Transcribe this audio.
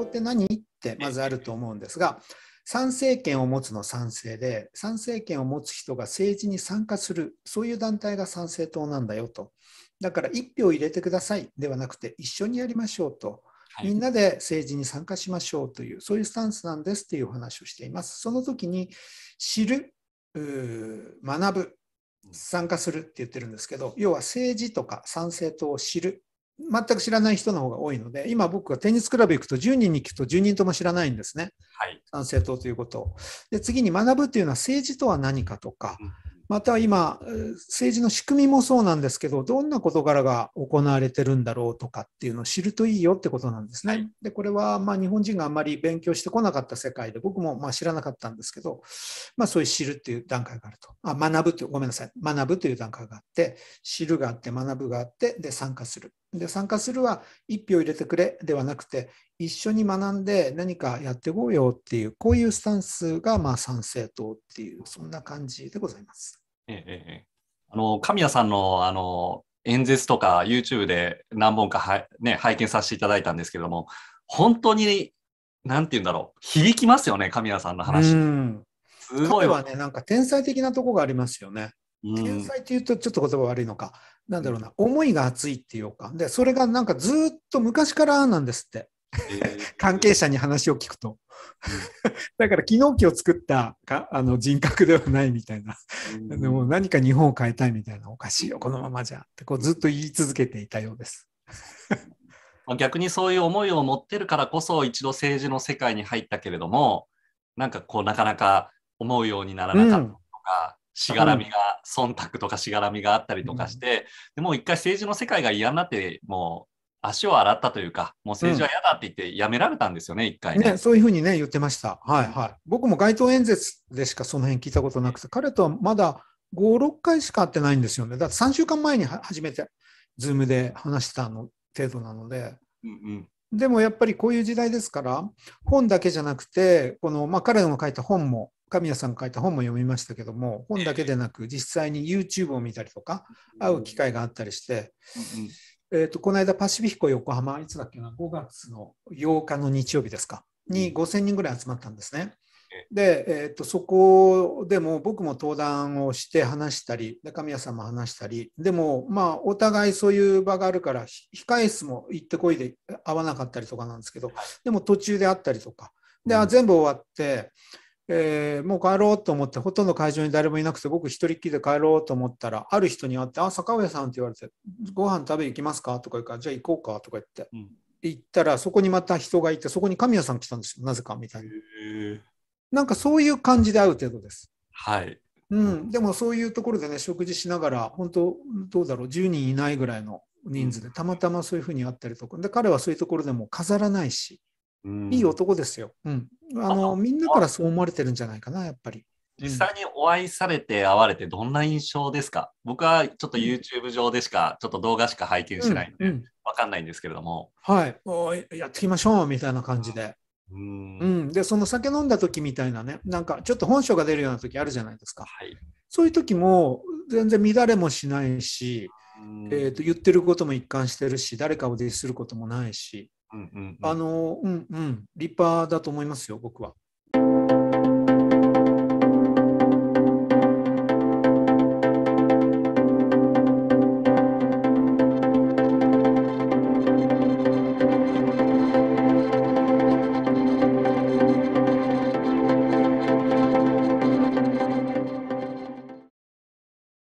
統って何ってまずあると思うんですが、参政権を持つの賛成で、参政権を持つ人が政治に参加する、そういう団体が参政党なんだよと。だから1票入れてくださいではなくて、一緒にやりましょうと。みんなで政治に参加しましょうという、そういうスタンスなんですというお話をしています。その時に知る、学ぶ、参加するって言ってるんですけど、要は政治とか参政党を知る、全く知らない人の方が多いので、今僕はテニスクラブ行くと10人に聞くと10人とも知らないんですね。はい。参政党ということで、次に学ぶというのは政治とは何かとか、また今、政治の仕組みもそうなんですけど、どんな事柄が行われてるんだろうとかっていうのを知るといいよってことなんですね。はい、で、これはまあ日本人があんまり勉強してこなかった世界で、僕もまあ知らなかったんですけど、まあそういう知るっていう段階があると。あ、学ぶという、ごめんなさい。学ぶという段階があって、知るがあって、学ぶがあって、で、参加する。で参加するは1票入れてくれではなくて一緒に学んで何かやっていこうよっていうこういうスタンスがまあ参政党っていうそんな感じでございます。ええ、あの神谷さんのあの演説とか YouTube で何本かは、ね、拝見させていただいたんですけども本当に何て言うんだろう響きますよね神谷さんの話。すごいはねなんか天才的なとこがありますよね。天才っていうとちょっと言葉悪いのか、うん、なんだろうな、思いが熱いっていうか、で、それがなんかずっと昔からなんですって。関係者に話を聞くとだから昨日機を作ったかあの人格ではないみたいなでも何か日本を変えたいみたいなおかしいよこのままじゃってこうずっと言い続けていたようです逆にそういう思いを持ってるからこそ一度政治の世界に入ったけれどもなんかこうなかなか思うようにならなかったとか、しがらみが、忖度とかしがらみがあったりとかして、でもう一回政治の世界が嫌になって、もう足を洗ったというか、もう政治は嫌だって言って、やめられたんですよね、一、うん、回ね、ね、そういうふうにね、言ってました。はいはい。僕も街頭演説でしかその辺聞いたことなくて、彼とはまだ5、6回しか会ってないんですよね。だって3週間前に初めて、ズームで話したの程度なので。うん、うん、でもやっぱりこういう時代ですから、本だけじゃなくて、このまあ、彼の書いた本も神谷さん書いた本も読みましたけども本だけでなく実際に YouTube を見たりとか会う機会があったりして、えー、とこの間パシフィコ横浜いつだっけな5月の8日の日曜日ですかに5,000人ぐらい集まったんですね。で、えー、とそこでも僕も登壇をして話したり神谷さんも話したりでもまあお互いそういう場があるから控え室も行ってこいで会わなかったりとかなんですけどでも途中で会ったりとかで全部終わって。えー、もう帰ろうと思って、ほとんど会場に誰もいなくて、僕一人っきりで帰ろうと思ったら、ある人に会って、あ、坂上さんって言われて、ご飯食べ行きますかとか言うから、じゃあ行こうかとか言って、うん、行ったら、そこにまた人がいて、そこに神谷さん来たんですよ、なぜかみたいな。なんかそういう感じで会う程度です。はい。うん、でもそういうところでね、食事しながら、本当、どうだろう、10人いないぐらいの人数で、たまたまそういうふうに会ったりとか、で彼はそういうところでも飾らないし、いい男ですよ。うん。あの、みんなからそう思われてるんじゃないかな、やっぱり。実際にお会いされて会われてどんな印象ですか、うん、僕はちょっと YouTube 上でしか、ちょっと動画しか拝見しないので、うんうん、わかんないんですけれども。はい。おやっていきましょう、みたいな感じで。うん、うん、で、その酒飲んだ時みたいなね、なんかちょっと本性が出るような時あるじゃないですか。はい、そういう時も全然乱れもしないし、えーと、と言ってることも一貫してるし、誰かをディスることもないし、あの、うんうん、立派だと思いますよ、僕は。